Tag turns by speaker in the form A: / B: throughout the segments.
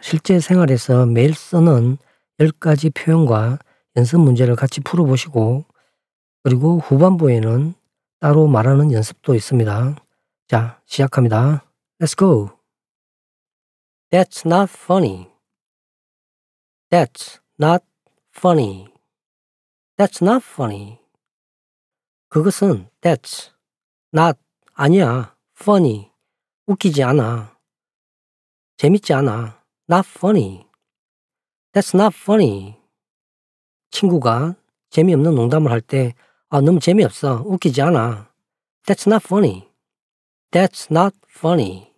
A: 실제 생활에서 매일 쓰는 10가지 표현과 연습 문제를 같이 풀어보시고 그리고 후반부에는 따로 말하는 연습도 있습니다. 자, 시작합니다. Let's go. That's not funny. That's not funny. That's not funny. 그것은 that's not 아니야 funny 웃기지 않아 재밌지 않아 not funny. That's not funny. 친구가 재미없는 농담을 할 때, 아, 너무 재미없어. 웃기지 않아. That's not funny. That's not funny.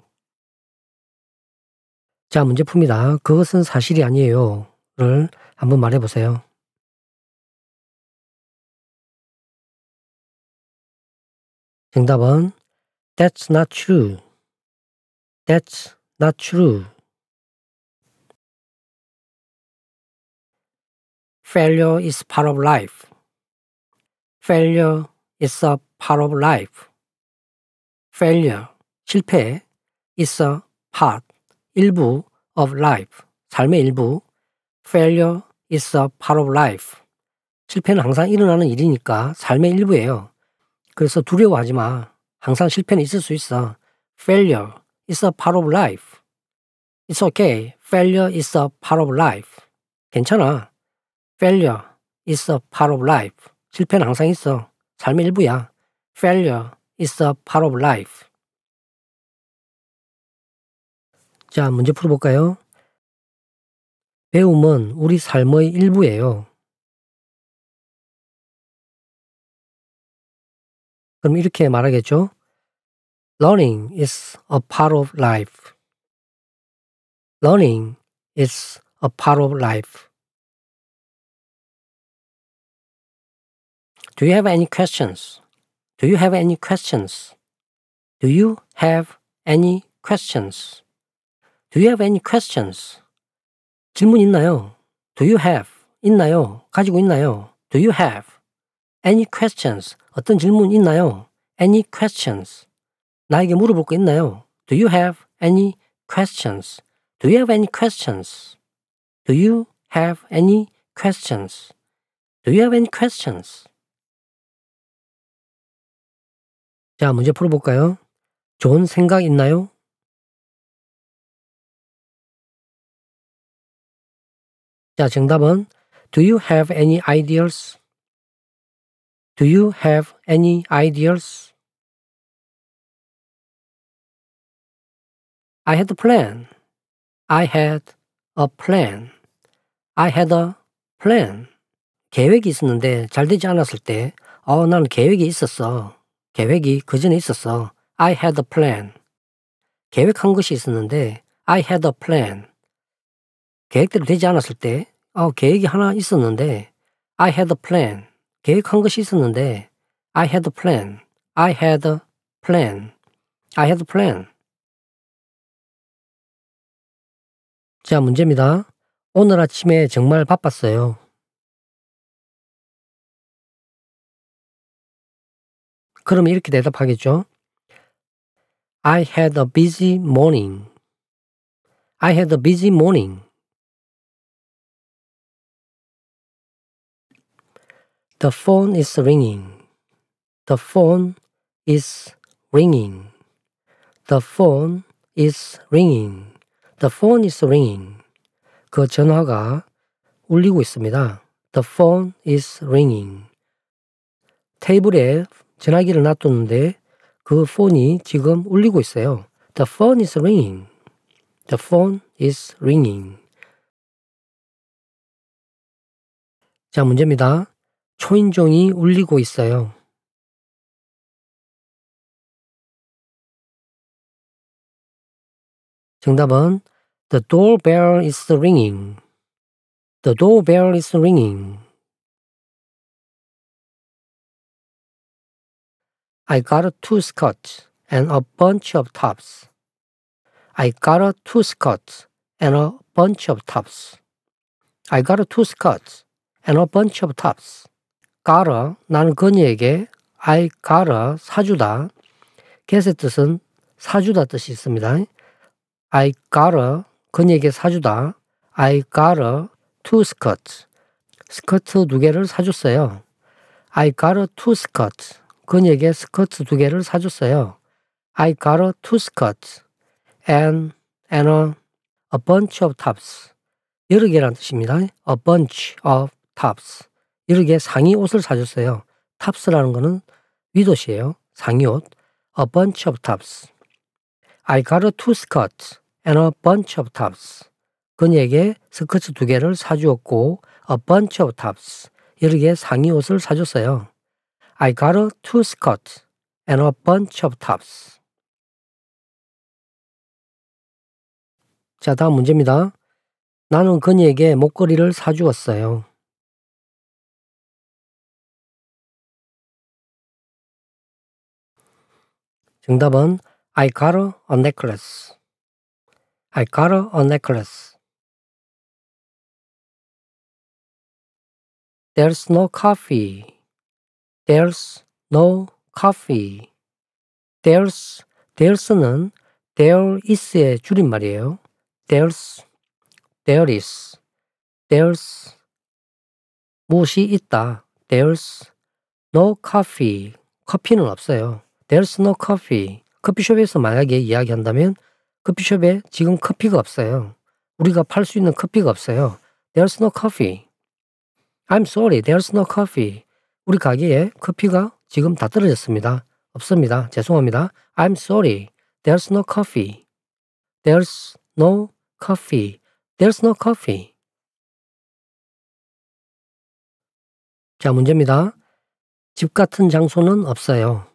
B: 자, 문제 풉니다. 그것은 사실이 아니에요. 를 한번 말해보세요. 정답은 That's not true. That's not true. Failure is part of life. Failure is a part of
A: life. Failure, 실패, is a part, 일부, of life, 삶의 일부. Failure is a part of life. 실패는 항상 일어나는 일이니까 삶의 일부예요. 그래서 두려워하지 마. 항상 실패는 있을 수 있어. Failure is a part of life. It's okay. Failure is a part of life. 괜찮아. failure is a part of life. 실패는 항상 있어. 삶의 일부야. failure
B: is a part of life. 자, 문제 풀어볼까요? 배움은 우리 삶의 일부예요. 그럼 이렇게 말하겠죠? Learning is a part of life. Learning is a part of life. Do you have any questions? Do you have any
A: questions? Do you have any questions? Do you have any questions? 질문 있나요? Do you have? 있나요? 가지고 있나요? Do you have? Any questions? 어떤 질문 있나요? Any questions? 나에게 물어볼 거 있나요? Do you have any questions?
B: Do you have any questions? Do you have any questions? Do you have any questions? 자, 문제 풀어볼까요? 좋은 생각 있나요? 자, 정답은 Do you have any ideas? Do you have any ideas? I had a plan. I had a plan. I had a plan.
A: 계획이 있었는데 잘 되지 않았을 때, 어, 나는 계획이 있었어. 계획이 그전에 있었어. I had a plan. 계획한 것이 있었는데 I had a plan. 계획대로 되지 않았을 때 어, 계획이 하나 있었는데 I had a plan. 계획한 것이 있었는데 I had a plan. I had a plan. I had a plan.
B: 자, 문제입니다. 오늘 아침에 정말 바빴어요. 그러면 이렇게 대답하겠죠. I had a busy morning. I had a busy morning. The phone is ringing. The phone
A: is ringing. The phone is ringing. The phone is ringing. 그 전화가 울리고 있습니다. The phone is ringing. 테이블에 전화기를 놔뒀는데 그 폰이 지금 울리고 있어요. The phone is ringing. The
B: phone is ringing. 자, 문제입니다. 초인종이 울리고 있어요. 정답은 The doorbell is ringing. The doorbell is ringing. I got two skirts and a bunch of tops. I got two
A: skirts and a bunch of tops. I got two skirts and a bunch of tops. got 나는 건이에게 I got 사주다. g e 뜻은 사주다 뜻이 있습니다. I got 건이에게 사주다. I got two skirts. 스커트 두 개를 사줬어요. I got two skirts. 그녀에게 스커트 두 개를 사줬어요. I got her two skirts and, and a, a bunch of tops. 여러 개란 뜻입니다. A bunch of tops. 여러 개 상의 옷을 사줬어요. tops라는 거는 윗옷이에요. 상의 옷. A bunch of tops. I got her two skirts and a bunch of tops. 그녀에게 스커트 두 개를 사주었고 a bunch of tops. 여러 개 상의 옷을 사줬어요. I got a two skirt and a bunch of tops.
B: 자, 다음 문제입니다. 나는 그녀에게 목걸이를 사주었어요. 정답은 I got a necklace. I got a necklace. There's no coffee There's no coffee.
A: There's, there's는 there is의 줄임말이에요. There's, there is. There's 무엇이 있다. There's no coffee. 커피는 없어요. There's no coffee. 커피숍에서 만약에 이야기한다면 커피숍에 지금 커피가 없어요. 우리가 팔 수 있는 커피가 없어요. There's no coffee. I'm sorry. There's no coffee. 우리 가게에 커피가 지금 다 떨어졌습니다. 없습니다. 죄송합니다. I'm sorry. There's no coffee. There's no
B: coffee. There's no coffee. 자, 문제입니다. 집 같은 장소는 없어요.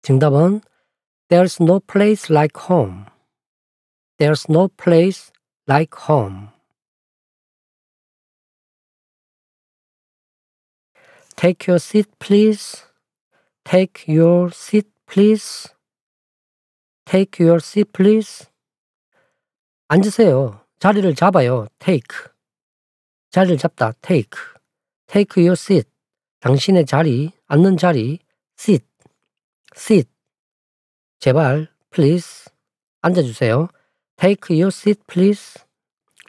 B: 정답은 There's no place like home. There's no place like home. Take your seat, please. Take your seat, please. Take your seat, please.
A: 앉으세요. 자리를 잡아요. Take. 자리를 잡다. Take. Take your seat. 당신의 자리, 앉는 자리. Sit. Sit. 제발, please. 앉아주세요. Take your seat, please.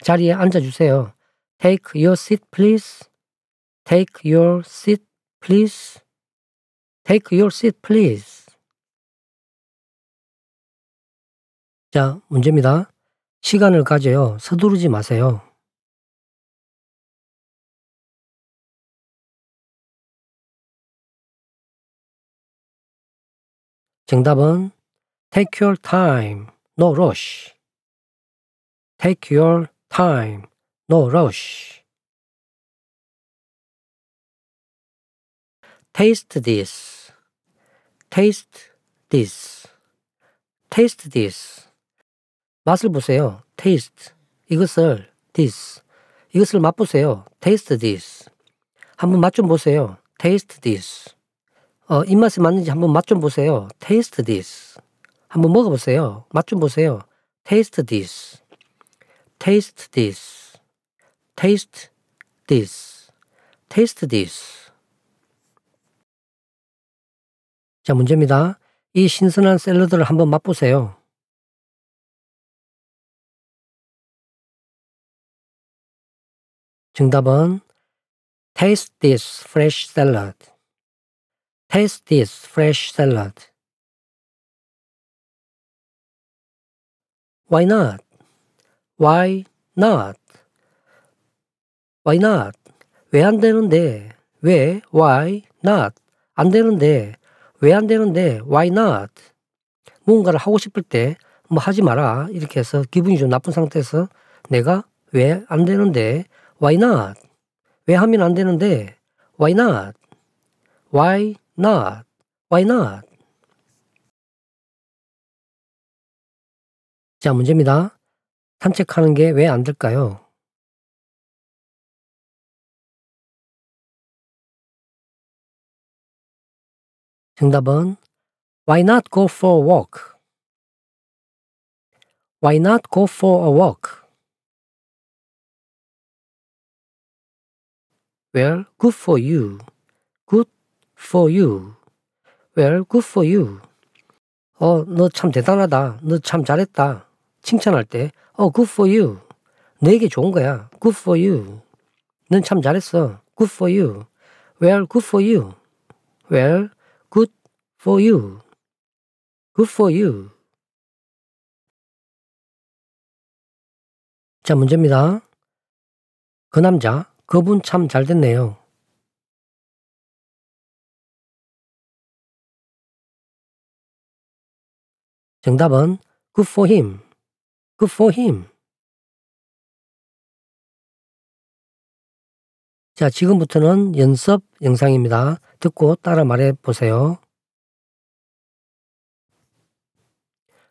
A: 자리에 앉아주세요. Take your seat,
B: please. Take your seat, please. Take your seat, please. 자, 문제입니다. 시간을 가져요. 서두르지 마세요. 정답은 Take your time, no rush. Take your time. No rush. Taste this. Taste this. Taste this.
A: 맛을 보세요. Taste. 이것을 this. 이것을 맛보세요. Taste this. 한번 맛 좀 보세요. Taste this. 어, 입맛에 맞는지 한번 맛 좀 보세요. Taste this. 한번 먹어보세요. 맛 좀 보세요. Taste this. taste this, taste this, taste this.
B: 자, 문제입니다. 이 신선한 샐러드를 한번 맛보세요. 정답은 Taste this fresh salad. Taste this fresh salad. Why not? Why not? Why not?
A: 왜 안 되는데? 왜? Why not? 안 되는데? 왜 안 되는데? Why not? 무언가를 하고 싶을 때 뭐 하지 마라 이렇게 해서 기분이 좀 나쁜 상태에서 내가 왜 안 되는데? Why not? 왜 하면 안 되는데? Why not? Why not? Why
B: not? 자 문제입니다. 산책하는 게 왜 안 될까요? 정답은 Why not go for a walk? Why not go for a walk? Well, good for you. Good for you. Well,
A: good for you. 어, 너 참 대단하다. 너 참 잘했다. 칭찬할 때, 어, good for you. 내게 좋은 거야. good for you. 넌 참 잘했어. good for you. well, good for you. well, good
B: for you. good for you. 자, 문제입니다. 그 남자, 그분 참 잘 됐네요. 정답은 good for him. Good for him. 자, 지금부터는 연습 영상입니다. 듣고 따라 말해 보세요.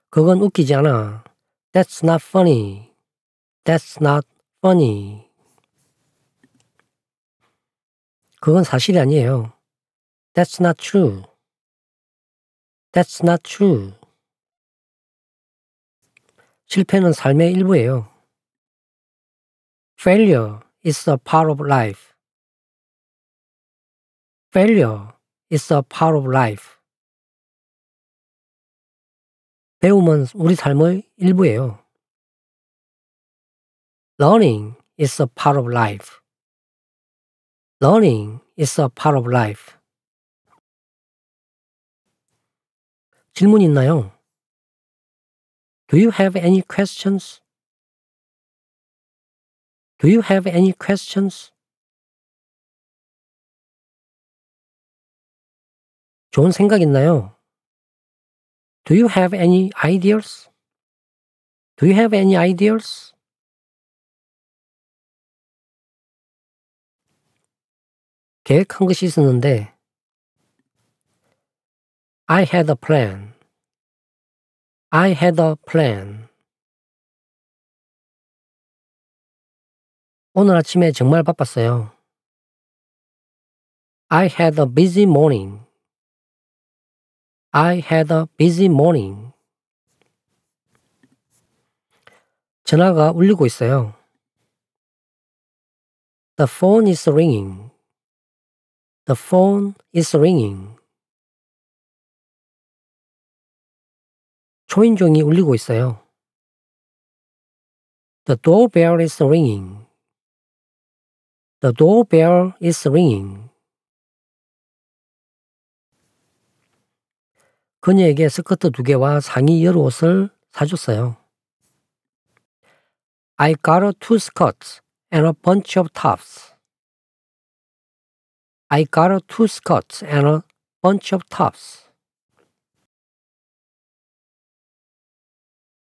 A: 그건 웃기지 않아. That's not funny. That's not funny.
B: 그건 사실이 아니에요. That's not true. That's not true. 실패는 삶의 일부예요. Failure is a part of life. Failure is a part of life. 배움은 우리 삶의 일부예요. Learning is a part of life. Learning is a part of life. 질문 있나요? Do you have any questions? Do you have any questions? 좋은 생각 있나요? Do you have any ideas? Do you have any ideas? 계획한 것이 있었는데 I had a plan. I had a plan. 오늘 아침에 정말 바빴어요. I had a busy morning. I had a busy morning. 전화가 울리고 있어요. The phone is ringing. The phone is ringing. 초인종이 울리고 있어요. The doorbell is ringing. The doorbell is ringing.
A: 그녀에게 스커트 두 개와 상의 여러 옷을 사줬어요. I got her two skirts and a bunch of tops.
B: I got her two skirts and a bunch of tops.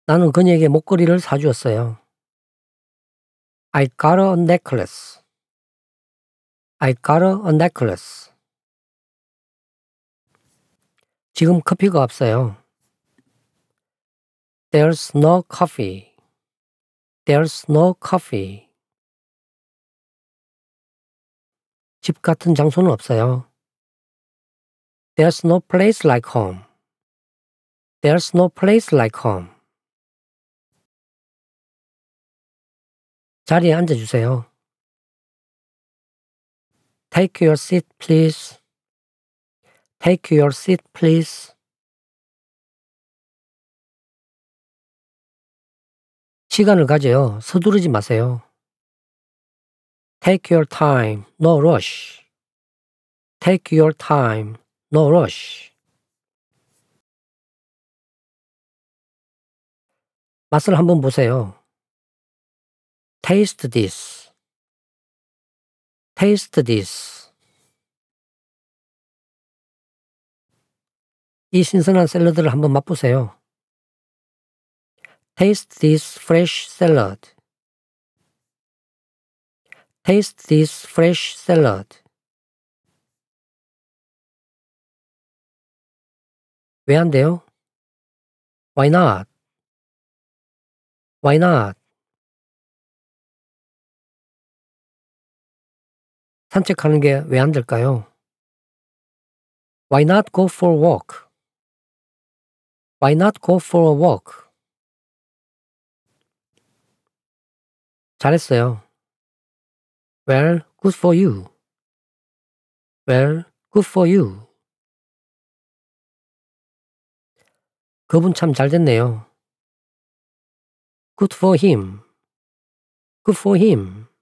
B: 나는 그녀에게 목걸이를 사주었어요. I got a necklace. I got a necklace. 지금 커피가 없어요. There's no coffee. There's no coffee. 집 같은 장소는 없어요. There's no place like home. There's no place like home. 자리에 앉아 주세요. Take your seat, please. Take your seat, please. 시간을 가져요. 서두르지 마세요. Take your time, no rush. Take your time, no rush. 맛을 한번 보세요. Taste this. Taste this. 이 신선한 샐러드를 한번 맛보세요. Taste this fresh salad. Taste this fresh salad. 왜 안 돼요? Why not? Why not? 산책하는 게 왜 안 될까요? Why not go for a walk? Why not go for a walk? 잘했어요. Well, good for you. Well, good for you. 그분 참 잘 됐네요. Good for him. Good for him.